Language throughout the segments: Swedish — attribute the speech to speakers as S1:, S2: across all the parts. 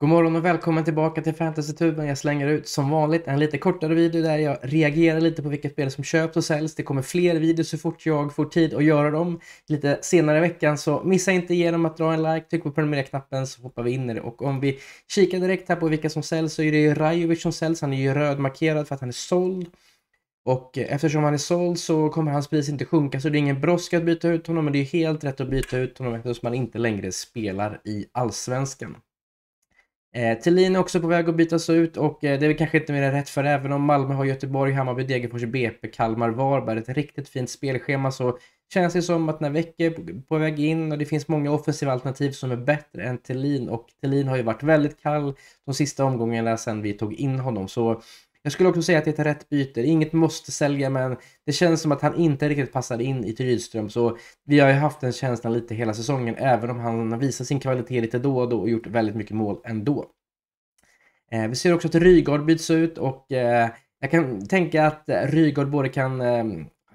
S1: God morgon och välkommen tillbaka till Fantasytuben. Jag slänger ut som vanligt en lite kortare video där jag reagerar lite på vilket spel som köps och säljs. Det kommer fler videos så fort jag får tid att göra dem lite senare i veckan. Så missa inte genom att dra en like, tryck på prenumerera-knappen så hoppar vi in i det. Och om vi kikar direkt här på vilka som säljs så är det ju Rajovic som säljs. Han är ju rödmarkerad för att han är såld. Och eftersom han är såld så kommer hans pris inte sjunka så det är ingen brådska att byta ut honom men det är helt rätt att byta ut honom eftersom han inte längre spelar i Allsvenskan. Eh, Thelin är också på väg att bytas ut och eh, det är väl kanske inte mer än rätt för även om Malmö har Göteborg, Hammarby, Degerfors, BP, Kalmar, Varberg ett riktigt fint spelschema så känns det som att när Väcke är på väg in och det finns många offensiva alternativ som är bättre än Thelin och Thelin har ju varit väldigt kall de sista omgångarna sen vi tog in honom så jag skulle också säga att det är ett rätt byte. Inget måste sälja, men det känns som att han inte riktigt passar in i Rydström. Så vi har ju haft den känslan lite hela säsongen, även om han har visat sin kvalitet lite då och då och gjort väldigt mycket mål ändå. Eh, vi ser också att Rygaard byts ut och eh, jag kan tänka att Rygaard både kan eh,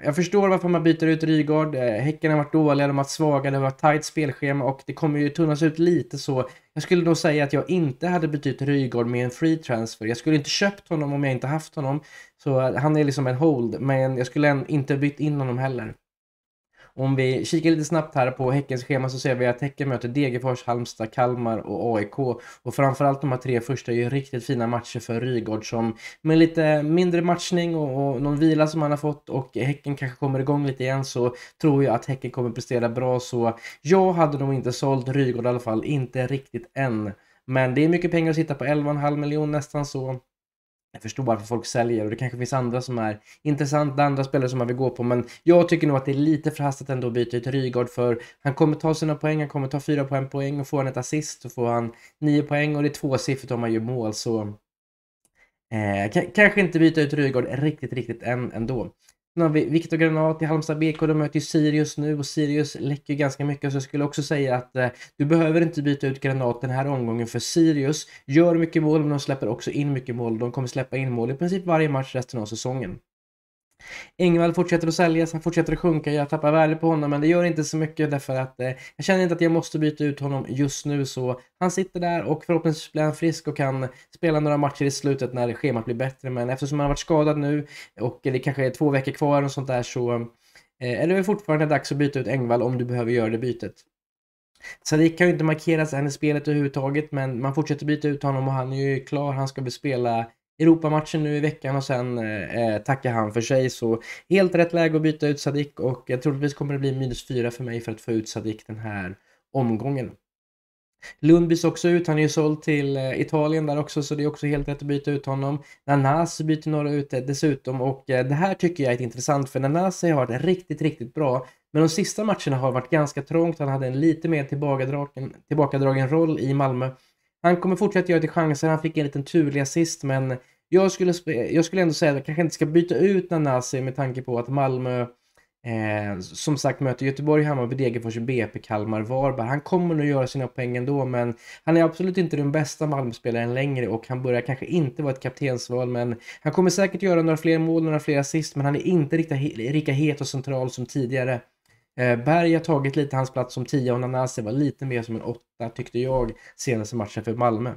S1: jag förstår varför man byter ut Rygaard. Eh, Häcken har varit dåliga, de har varit svaga, det har varit tajt spelschema och det kommer ju tunnas ut lite så. Jag skulle nog säga att jag inte hade bytt ut Rygaard med en free transfer. Jag skulle inte köpt honom om jag inte haft honom. Så eh, han är liksom en hold, men jag skulle inte bytt in honom heller. Om vi kikar lite snabbt här på Häckens schema så ser vi att Häcken möter Degerfors, Halmstad, Kalmar och AIK. Och framförallt de här tre första är ju riktigt fina matcher för Rygaard som med lite mindre matchning och, och någon vila som han har fått och Häcken kanske kommer igång lite igen så tror jag att Häcken kommer prestera bra. Så jag hade nog inte sålt Rygaard i alla fall, inte riktigt än. Men det är mycket pengar att sitta på 11,5 miljoner nästan så jag förstår varför folk säljer och det kanske finns andra som är intressanta, andra spelare som man vill gå på. Men jag tycker nog att det är lite förhastat ändå att byta ut Rygaard för han kommer ta sina poäng, han kommer ta fyra poäng, poäng och får han ett assist så får han nio poäng och det är tvåsiffrigt om han gör mål så eh, kanske inte byta ut Rygaard riktigt, riktigt än ändå. Nu har vi Viktor Granat i Halmstad BK, de möter ju Sirius nu och Sirius läcker ganska mycket så jag skulle också säga att eh, du behöver inte byta ut Granat den här omgången för Sirius gör mycket mål men de släpper också in mycket mål. De kommer släppa in mål i princip varje match resten av säsongen. Engvall fortsätter att säljas, han fortsätter att sjunka, jag tappar värde på honom men det gör inte så mycket därför att eh, jag känner inte att jag måste byta ut honom just nu så han sitter där och förhoppningsvis blir han frisk och kan spela några matcher i slutet när schemat blir bättre men eftersom han har varit skadad nu och det kanske är två veckor kvar och sånt där så eh, är det väl fortfarande dags att byta ut Engvall om du behöver göra det bytet. Sadiq kan ju inte markeras än i spelet överhuvudtaget men man fortsätter byta ut honom och han är ju klar, han ska väl spela Europamatchen nu i veckan och sen eh, eh tackar han för sig. Så helt rätt läge att byta ut Sadik och eh, troligtvis kommer det bli minus 4 för mig för att få ut Sadik den här omgången. Lundbys också ut, han är ju såld till eh, Italien där också så det är också helt rätt att byta ut honom. Nanasi byter några ut eh, dessutom och det här tycker jag är intressant för Nanasi har varit riktigt, riktigt bra. Men de sista matcherna har varit ganska trångt, han hade en lite mer tillbakadragen, tillbakadragen roll i Malmö han kommer fortsätta göra till chanser. Han fick en liten turlig assist, men jag skulle, jag skulle ändå säga att jag kanske inte ska byta ut Nanasi med tanke på att Malmö eh, som sagt möter Göteborg, Hammarby, Degerfors, BP, Kalmar, Varberg. Han kommer nog göra sina poäng ändå, men han är absolut inte den bästa Malmöspelaren längre och han börjar kanske inte vara ett kaptensval, men han kommer säkert göra några fler mål, några fler assist, men han är inte lika, lika het och central som tidigare. Eh, Berg har tagit lite hans plats som tia och Nanasi var lite mer som en åtta tyckte jag senaste matchen för Malmö.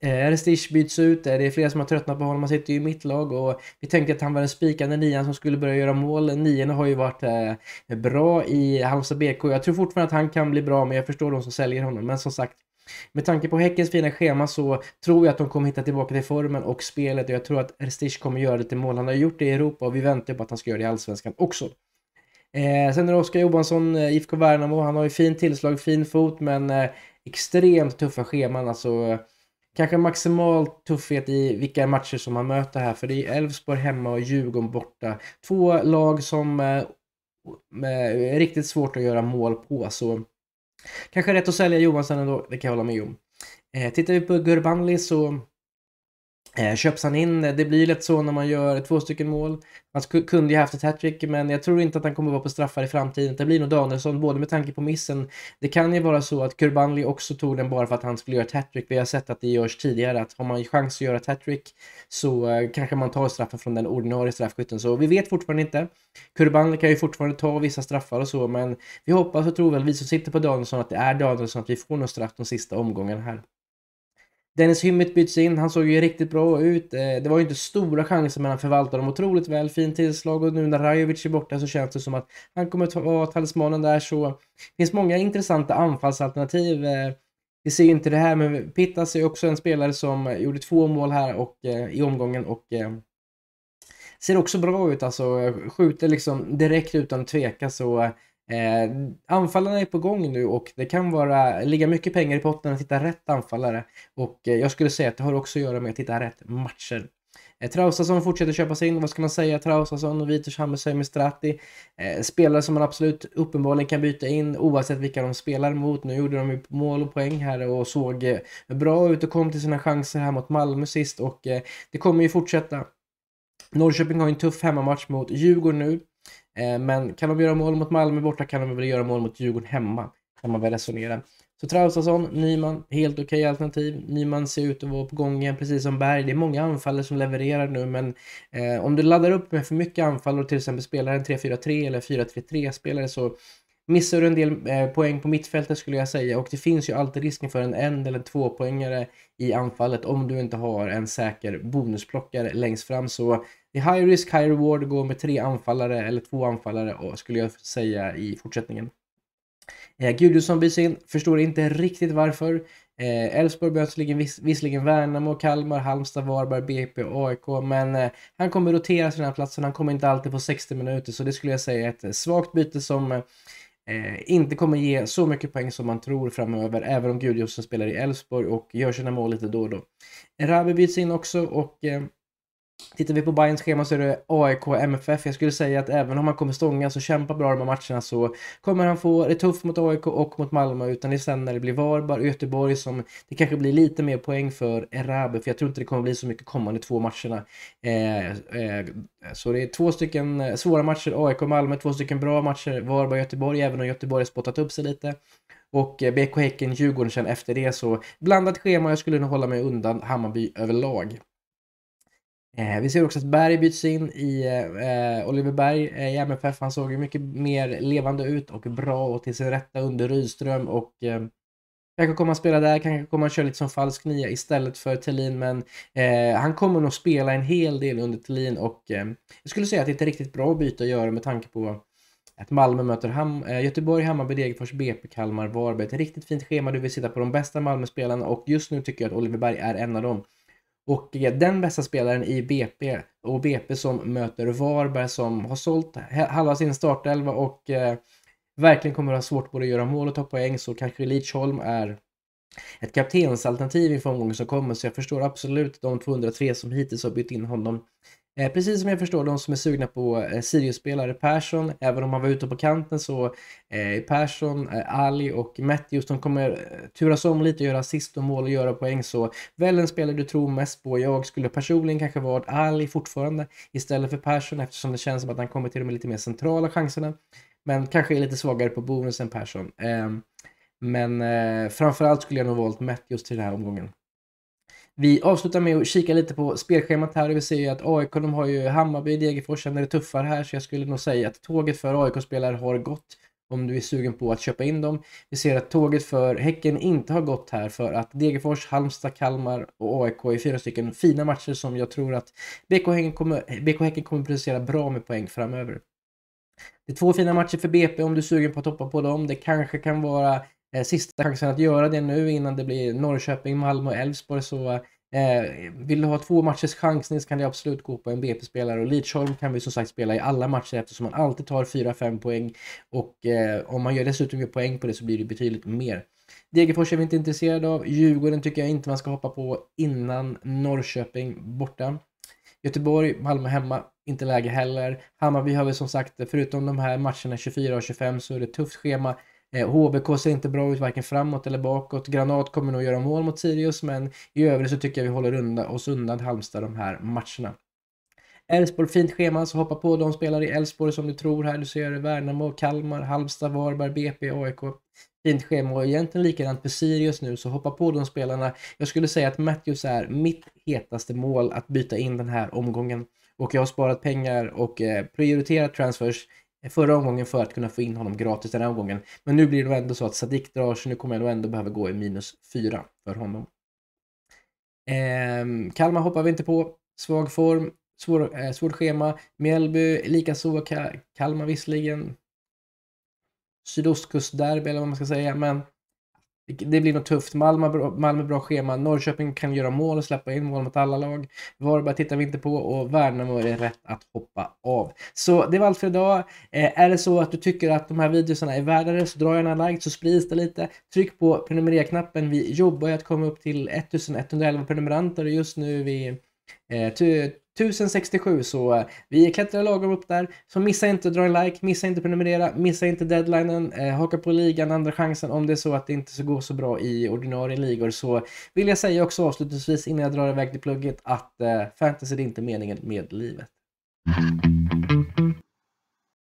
S1: Erstich eh, byts ut, det är flera som har tröttnat på honom, han sitter ju i mitt lag och vi tänkte att han var den spikande nian som skulle börja göra mål. Nian har ju varit eh, bra i Halmstad BK. Jag tror fortfarande att han kan bli bra, men jag förstår de som säljer honom. Men som sagt, med tanke på Häckens fina schema så tror jag att de kommer hitta tillbaka till formen och spelet och jag tror att Erstich kommer göra det till mål. Han har gjort det i Europa och vi väntar på att han ska göra det i Allsvenskan också. Eh, sen är det Oskar Johansson, eh, IFK Värnamo. Han har ju fint tillslag, fin fot, men eh, extremt tuffa scheman. Alltså, kanske maximal tuffhet i vilka matcher som man möter här. För det är Elfsborg hemma och Djurgården borta. Två lag som är eh, eh, riktigt svårt att göra mål på. Så kanske rätt att sälja Johansson ändå, det kan jag hålla med om. Eh, tittar vi på Gurbanli så Eh, köps han in. Det blir lätt så när man gör två stycken mål. Man kunde ju haft ett hattrick, men jag tror inte att han kommer vara på straffar i framtiden. Det blir nog Danielsson, både med tanke på missen. Det kan ju vara så att Kurbanli också tog den bara för att han skulle göra ett hattrick. Vi har sett att det görs tidigare, att har man chans att göra ett hattrick så eh, kanske man tar straffen från den ordinarie straffskytten. Så vi vet fortfarande inte. Kurbanli kan ju fortfarande ta vissa straffar och så, men vi hoppas och tror väl, vi som sitter på Danielsson, att det är Danielsson, att vi får någon straff de sista omgångarna här. Dennis Hymmet byts in, han såg ju riktigt bra ut. Eh, det var ju inte stora chanser men han förvaltar dem otroligt väl. Fint tillslag och nu när Rajovic är borta så känns det som att han kommer ta vara talismanen där så det finns många intressanta anfallsalternativ. Eh, vi ser ju inte det här men Pittas är också en spelare som gjorde två mål här och, eh, i omgången och ser också bra ut alltså. Skjuter liksom direkt utan att tveka så Eh, anfallarna är på gång nu och det kan vara, ligga mycket pengar i potten att hitta rätt anfallare. Och eh, jag skulle säga att det har också att göra med att hitta rätt matcher. Eh, Traustason fortsätter köpa sig in, vad ska man säga? Traustason och Vitus Hammershöj med Eh, spelare som man absolut uppenbarligen kan byta in oavsett vilka de spelar mot. Nu gjorde de ju mål och poäng här och såg eh, bra ut och kom till sina chanser här mot Malmö sist och eh, det kommer ju fortsätta. Norrköping har en tuff hemmamatch mot Djurgården nu. Eh, men kan de göra mål mot Malmö borta kan de väl göra mål mot Djurgården hemma. Kan man väl resonera. Så Traustason, Nyman, helt okej okay alternativ. Nyman ser ut att vara på gång igen, precis som Berg. Det är många anfallare som levererar nu, men eh, om du laddar upp med för mycket anfall och till exempel spelar en 3-4-3 eller 4-3-3-spelare så missar du en del eh, poäng på mittfältet skulle jag säga. Och det finns ju alltid risken för en en eller två poängare i anfallet om du inte har en säker bonusplockare längst fram. Så det är high risk, high reward, gå med tre anfallare eller två anfallare och skulle jag säga i fortsättningen. Eh, Gudjonsson byts in, förstår inte riktigt varför. Eh, Elfsborg eh, visserligen, visserligen Värnamo, Kalmar, Halmstad, Varberg, BP och AIK. Men eh, han kommer roteras till den här platsen, han kommer inte alltid på 60 minuter. Så det skulle jag säga är ett svagt byte som eh, inte kommer ge så mycket poäng som man tror framöver. Även om Gudjonsson spelar i Elfsborg och gör sina mål lite då och då. Rabi byts in också och eh, Tittar vi på Bayerns schema så är det AIK och MFF. Jag skulle säga att även om han kommer stångas och kämpa bra de här matcherna så kommer han få det tufft mot AIK och mot Malmö. Utan det är sen när det blir Varberg och Göteborg som det kanske blir lite mer poäng för Erabe. För jag tror inte det kommer bli så mycket kommande två matcherna. Eh, eh, så det är två stycken eh, svåra matcher, AIK och Malmö. Två stycken bra matcher, Varberg och Göteborg. Även om Göteborg har spottat upp sig lite och eh, BK Häcken, Djurgården sen efter det. Så blandat schema, jag skulle nog hålla mig undan Hammarby överlag. Eh, vi ser också att Berg byts in i eh, Oliver Berg eh, i MFF. Han såg ju mycket mer levande ut och bra och till sin rätta under Rydström och eh, kanske kommer att spela där, kan komma att köra lite som falsk nia istället för Tellin men eh, han kommer nog spela en hel del under Tellin och eh, jag skulle säga att det är ett riktigt bra byte att göra med tanke på att Malmö möter Ham eh, Göteborg, Hammarby, Degerfors, BP, Kalmar, Varberg. Ett riktigt fint schema. Du vill sitta på de bästa Malmöspelarna och just nu tycker jag att Oliver Berg är en av dem. Och eh, den bästa spelaren i BP och BP som möter Varberg som har sålt halva sin startelva och eh, verkligen kommer att ha svårt både att göra mål och ta poäng så kanske Leachholm är ett kaptensalternativ inför omgången som kommer så jag förstår absolut de 203 som hittills har bytt in honom Eh, precis som jag förstår de som är sugna på eh, Sirius-spelare Persson, även om han var ute på kanten så eh, Persson, eh, Ali och Matthews, de kommer turas om lite, och göra assist och mål och göra poäng. Så väl en spelare du tror mest på. Jag skulle personligen kanske varit Ali fortfarande istället för Persson eftersom det känns som att han kommer till de lite mer centrala chanserna. Men kanske är lite svagare på bonus än Persson. Ehm, men framförallt skulle jag nog valt Matthews till den här omgången. Vi avslutar med att kika lite på spelschemat här och vi ser ju att AIK de har ju Hammarby, Degerfors, sen är det tuffare här så jag skulle nog säga att tåget för AIK-spelare har gått om du är sugen på att köpa in dem. Vi ser att tåget för Häcken inte har gått här för att Degerfors, Halmstad, Kalmar och AIK är fyra stycken fina matcher som jag tror att BK Häcken kommer, BK Häcken kommer producera bra med poäng framöver. Det är två fina matcher för BP om du är sugen på att hoppa på dem. Det kanske kan vara Eh, sista chansen att göra det nu innan det blir Norrköping, Malmö och Elfsborg. Så eh, vill du ha två matchers chansning så kan det absolut gå på en BP-spelare och Lidköping kan vi som sagt spela i alla matcher eftersom man alltid tar 4-5 poäng och eh, om man gör dessutom gör poäng på det så blir det betydligt mer. Degerfors är vi inte intresserade av. Djurgården tycker jag inte man ska hoppa på innan Norrköping borta. Göteborg, Malmö hemma, inte läge heller. Hammarby har vi som sagt, förutom de här matcherna 24 och 25 så är det tufft schema. HBK eh, ser inte bra ut, varken framåt eller bakåt. Granat kommer nog göra mål mot Sirius, men i övrigt så tycker jag vi håller oss undan Halmstad de här matcherna. Elfsborg, fint schema, så hoppa på de spelare i Elfsborg som du tror här. Du ser Värnamo, Kalmar, Halmstad, Varberg, BP, AIK. Fint schema och egentligen likadant för Sirius nu, så hoppa på de spelarna. Jag skulle säga att Matthews är mitt hetaste mål att byta in den här omgången. Och jag har sparat pengar och eh, prioriterat transfers förra omgången för att kunna få in honom gratis den här omgången. Men nu blir det ändå så att Sadik drar sig, nu kommer jag nog ändå behöva gå i minus 4 för honom. Eh, Kalmar hoppar vi inte på, svag form, svår, eh, svårt schema. Mjällby likaså, Kalmar visserligen. Sydostkustderby eller vad man ska säga, men det blir nog tufft. Malmö, Malmö bra schema. Norrköping kan göra mål och släppa in mål mot alla lag. Varberg tittar vi inte på och Värnamo är rätt att hoppa av. Så det var allt för idag. Eh, är det så att du tycker att de här videorna är värdare så dra gärna en like så sprids det lite. Tryck på prenumerera-knappen. Vi jobbar ju att komma upp till 1111 prenumeranter och just nu är vi eh, 1067 så eh, vi klättrar lagom upp där. Så missa inte att dra en like, missa inte prenumerera, missa inte deadlinen, eh, haka på ligan, andra chansen om det är så att det inte så går så bra i ordinarie ligor. Så vill jag säga också avslutningsvis innan jag drar iväg till plugget att eh, fantasy är inte meningen med livet.